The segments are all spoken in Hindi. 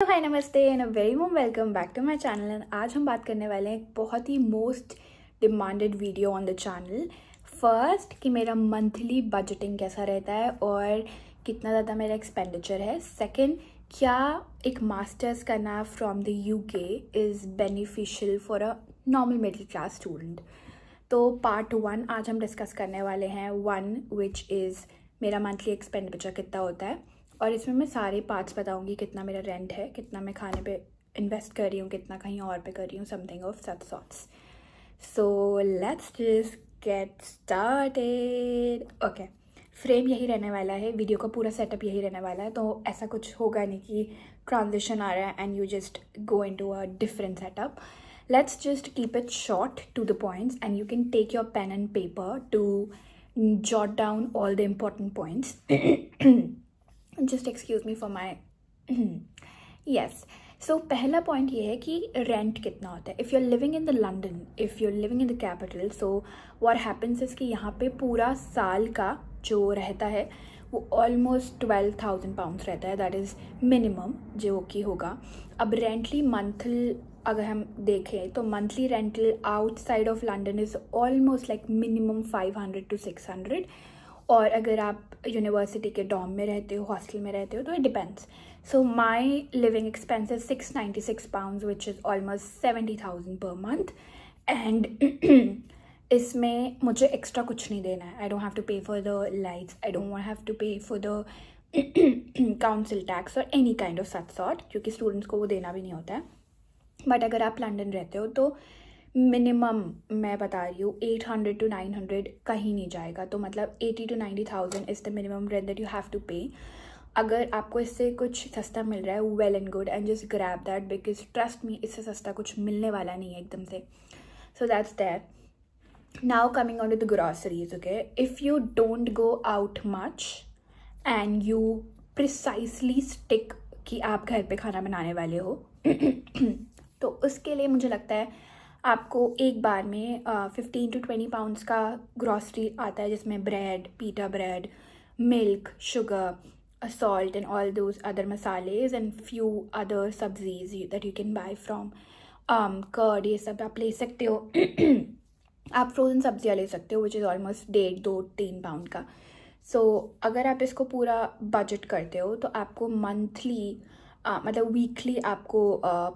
तो हाय नमस्ते and a very warm welcome back to my channel and आज हम बात करने वाले हैं एक बहुत ही most demanded video on the channel first कि मेरा मंथली बजटिंग कैसा रहता है और कितना ज़्यादा मेरा एक्सपेंडिचर है सेकंड क्या एक मास्टर्स करना from the UK is beneficial for a normal middle class student तो पार्ट वन आज हम डिस्कस करने वाले हैं वन विच इज़ मेरा मंथली एक्सपेंडिचर कितना होता है और इसमें मैं सारे पार्ट्स बताऊंगी कितना मेरा रेंट है कितना मैं खाने पे इन्वेस्ट कर रही हूँ कितना कहीं और पे कर रही हूँ something of such sorts so let's just get started okay frame यही रहने वाला है वीडियो का पूरा सेटअप यही रहने वाला है तो ऐसा कुछ होगा नहीं कि ट्रांजिशन आ रहा है and you just go in to a different setup let's just keep it short to the points and you can take your pen and paper to jot down all the important points just excuse me for my yes so पहला पॉइंट ये है कि रेंट कितना होता है if you are living in the London if you are living in the capital so what happens is कि यहाँ पे पूरा साल का जो रहता है वो ऑलमोस्ट ट्वेल्व थाउजेंड पाउंड्स रहता है दैट इज़ मिनिमम जो कि होगा अब रेंटली मंथल अगर हम देखें तो monthly rental outside of London is almost like minimum five hundred to six hundred और अगर आप यूनिवर्सिटी के डॉम में रहते हो हॉस्टल में रहते हो तो it depends so my living expenses six ninety six pound which is almost seventy thousand per month and इसमें मुझे एक्स्ट्रा कुछ नहीं देना है I don't have to pay for the lights I don't have to pay for the council tax और any kind of such sort क्योंकि स्टूडेंट्स को वो देना भी नहीं होता है बट अगर आप लंडन रहते हो तो मिनिमम मैं बता रही हूँ eight hundred to nine hundred कहीं नहीं जाएगा तो मतलब eighty to ninety thousand is the minimum rent that you have to pay अगर आपको इससे कुछ सस्ता मिल रहा है well and good and just grab that because trust me इससे सस्ता कुछ मिलने वाला नहीं है एकदम से so that's that now coming on to the groceries okay if you don't go out much and you precisely stick कि आप घर पे खाना बनाने वाले हो तो उसके लिए मुझे लगता है आपको एक बार में फिफ्टीन टू ट्वेंटी पाउंड्स का ग्रॉसरी आता है जिसमें bread pita bread milk sugar salt and all those other masalas and few other सब्जीज that you can buy from um um, ये सब आप ले सकते हो आप फ्रोजन सब्जियाँ ले सकते हो विच इज़ ऑलमोस्ट डेढ़ दो तीन पाउंड का सो so, अगर आप इसको पूरा बजट करते हो तो आपको मंथली आ, मतलब वीकली आपको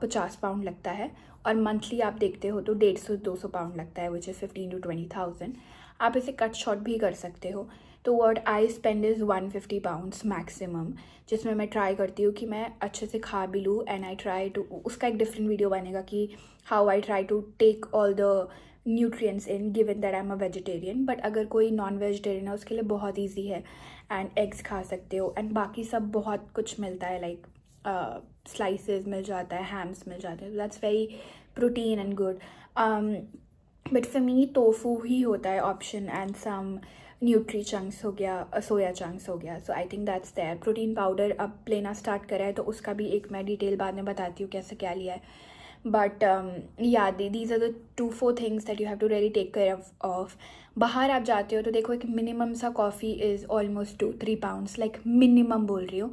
पचास पाउंड लगता है और मंथली आप देखते हो तो डेढ़ सौ दो सौ पाउंड लगता है which is fifteen to twenty thousand आप इसे कट शॉर्ट भी कर सकते हो तो what I spend is one fifty pounds maximum जिसमें मैं ट्राई करती हूँ कि मैं अच्छे से खा भी लूँ एंड आई ट्राई टू उसका एक डिफरेंट वीडियो बनेगा कि how I try to take all the nutritious in given that I am a vegetarian but अगर कोई नॉन वेजिटेरियन है उसके लिए बहुत ईजी है एंड एग्स खा सकते हो एंड बाकी सब बहुत कुछ मिलता है लाइक like, स्लाइसेस uh, मिल जाता है हैम्स मिल जाते हैं that's very protein and good but for me tofu ही होता है option and some nutri chunks हो गया सोया uh, चंक्स हो गया so I think that's there protein powder अब लेना स्टार्ट करा है तो उसका भी एक मैं डिटेल बाद में बताती हूँ कैसे क्या लिया है बट या these are the two four things that you have to really take care of बाहर आप जाते हो तो देखो एक मिनिमम सा coffee is almost two three pounds like minimum बोल रही हूँ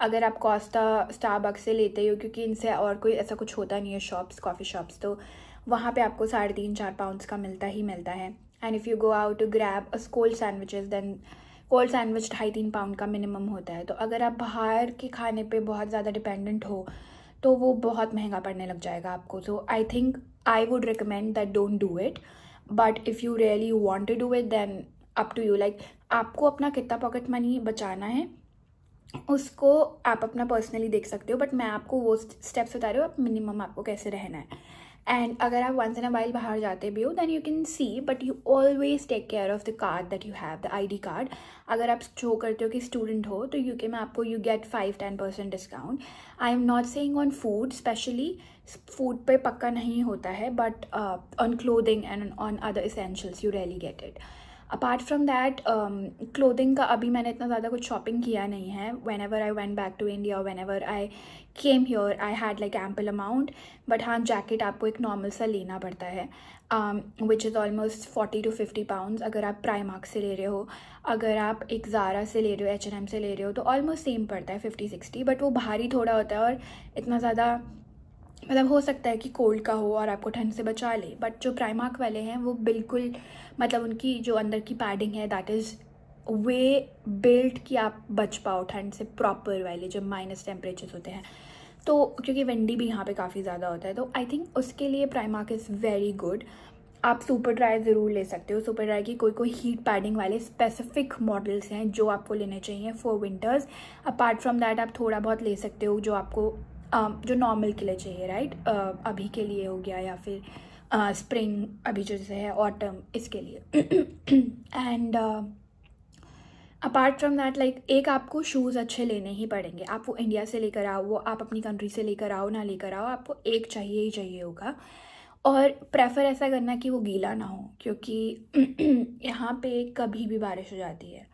अगर आप कॉस्टा स्टारबक से लेते हो क्योंकि इनसे और कोई ऐसा कुछ होता नहीं है शॉप्स कॉफ़ी शॉप्स तो वहाँ पे आपको साढ़े तीन चार पाउंड्स का मिलता ही मिलता है and if you go out to grab us cold sandwiches then cold sandwich ढाई तीन पाउंड का मिनिमम होता है तो अगर आप बाहर के खाने पे बहुत ज़्यादा डिपेंडेंट हो तो वो बहुत महंगा पड़ने लग जाएगा आपको so I think I would recommend that don't do it but if you really want to do it then up to you like आपको अपना कितना पॉकेट मनी बचाना है उसको आप अपना पर्सनली देख सकते हो बट मैं आपको वो स्टेप्स बता रही हूँ आप मिनिमम आपको कैसे रहना है एंड अगर आप वंस इन अ वाइल बाहर जाते भी हो then you can see but you always take care of the card that you have the I D card अगर आप शो करते हो कि स्टूडेंट हो तो यू के में आपको you get five ten percent discount I am not saying on food specially food पे पक्का नहीं होता है but on clothing and on other essentials you really get it apart from that clothing का अभी मैंने इतना ज़्यादा कुछ शॉपिंग किया नहीं है whenever I went back to India whenever I came here I had like ample amount but हाँ जैकेट आपको एक नॉर्मल सा लेना पड़ता है which is almost forty two fifty pound अगर आप प्राइमार्क से ले रहे हो अगर आप एक ज़ारा से ले रहे हो एच एन एम से ले रहे हो तो ऑलमोस्ट सेम पड़ता है फिफ्टी सिक्सटी बट वो भारी थोड़ा होता है और इतना ज़्यादा मतलब हो सकता है कि कोल्ड का हो और आपको ठंड से बचा ले बट जो प्राइमार्क वाले हैं वो बिल्कुल मतलब उनकी जो अंदर की पैडिंग है दैट इज़ वे बिल्ट कि आप बच पाओ ठंड से प्रॉपर वाले जब माइनस टेम्परेचर होते हैं तो क्योंकि वेंडी भी यहाँ पे काफ़ी ज़्यादा होता है तो आई थिंक उसके लिए प्राइमार्क इज़ वेरी गुड आप सुपर ड्राई ज़रूर ले सकते हो सुपर ड्राई की कोई कोई हीट पैडिंग वाले स्पेसिफिक मॉडल्स हैं जो आपको लेने चाहिए for winters apart from that आप थोड़ा बहुत ले सकते हो जो आपको Um, जो नॉर्मल के लिए चाहिए राइट uh, अभी के लिए हो गया या फिर स्प्रिंग uh, अभी जो जैसे है ऑटम इसके लिए and apart from that like एक आपको शूज़ अच्छे लेने ही पड़ेंगे आप वो इंडिया से लेकर आओ वो आप अपनी कंट्री से लेकर आओ ना लेकर आओ आपको एक चाहिए ही चाहिए होगा और प्रेफर ऐसा करना कि वो गीला ना हो क्योंकि यहाँ पे कभी भी बारिश हो जाती है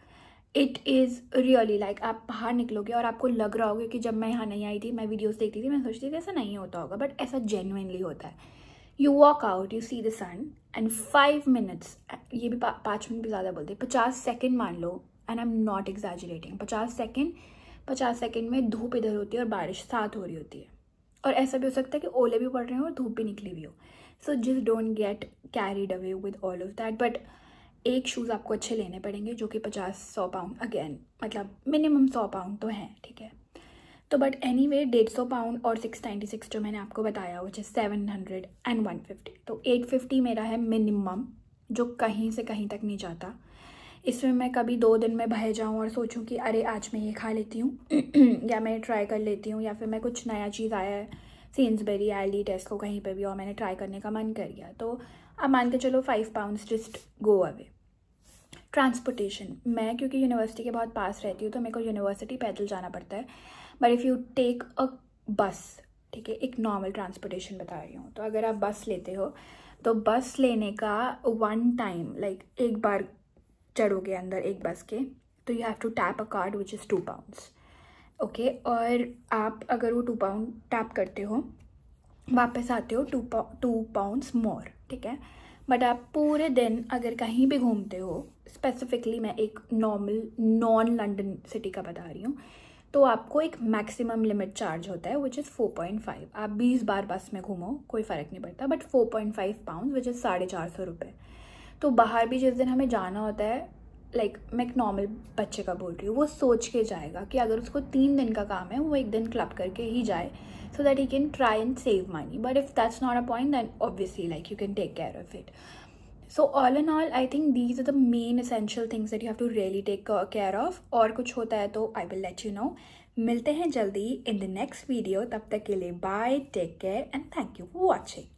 इट इज़ रियली लाइक आप बाहर निकलोगे और आपको लग रहा होगा कि जब मैं यहाँ नहीं आई थी मैं वीडियोज़ देखती थी मैं सोचती थी ऐसा नहीं होता होगा बट ऐसा जेनुनली होता है you walk out you see the sun and five minutes ये भी पा, पाँच मिनट भी ज़्यादा बोलते हैं पचास सेकेंड मान लो and I am not exaggerating पचास सेकेंड पचास सेकेंड में धूप इधर होती है और बारिश साथ हो रही होती है और ऐसा भी हो सकता है कि ओले भी पड़ रहे हो और धूप भी निकली हुई हो so just don't get carried away with all of that but एक शूज़ आपको अच्छे लेने पड़ेंगे जो कि पचास सौ पाउंड अगेन मतलब मिनिमम सौ पाउंड तो हैं ठीक है तो बट एनी वे डेढ़ सौ पाउंड और सिक्स नाइन्टी सिक्स जो मैंने आपको बताया वो जिस seven hundred and one fifty तो एट फिफ्टी मेरा है मिनिमम जो कहीं से कहीं तक नहीं जाता इसमें मैं कभी दो दिन में बह जाऊँ और सोचूँ कि अरे आज मैं ये खा लेती हूँ या मैं ट्राई कर लेती हूँ या फिर मैं कुछ नया चीज़ आया है सेंसबेरी एली टेस्को कहीं पे भी और मैंने ट्राई करने का मन कर गया तो अब मान के चलो five pounds just go away transportation मैं क्योंकि यूनिवर्सिटी के बहुत पास रहती हूँ तो मेरे को यूनिवर्सिटी पैदल जाना पड़ता है but if you take a bus ठीक है एक नॉर्मल ट्रांसपोर्टेशन बता रही हूँ तो अगर आप बस लेते हो तो बस लेने का वन टाइम लाइक एक बार चढ़ोगे अंदर एक बस के तो you have to tap a card which is two pounds okay और आप अगर वो टू पाउंड टैप करते हो वापस आते हो टू टू पाउंड मोर ठीक है बट आप पूरे दिन अगर कहीं भी घूमते हो स्पेसिफिकली मैं एक नॉर्मल नॉन लंडन सिटी का बता रही हूँ तो आपको एक मैक्सिमम लिमिट चार्ज होता है which is four point five आप बीस बार बस में घूमो कोई फ़र्क नहीं पड़ता but four point five pound which is साढ़े चार सौ रुपये तो बाहर भी जिस दिन हमें जाना होता है लाइक मैं एक नॉर्मल बच्चे का बोल रही हूँ वो सोच के जाएगा कि अगर उसको तीन दिन का काम है वो एक दिन क्लब करके ही जाए so that he can try and save money but if that's not a point then obviously like you can take care of it so all and all I think these are the main essential things that you have to really take care of और कुछ होता है तो I will let you know मिलते हैं जल्दी इन द नेक्स्ट वीडियो तब तक के लिए bye take care and thank you for watching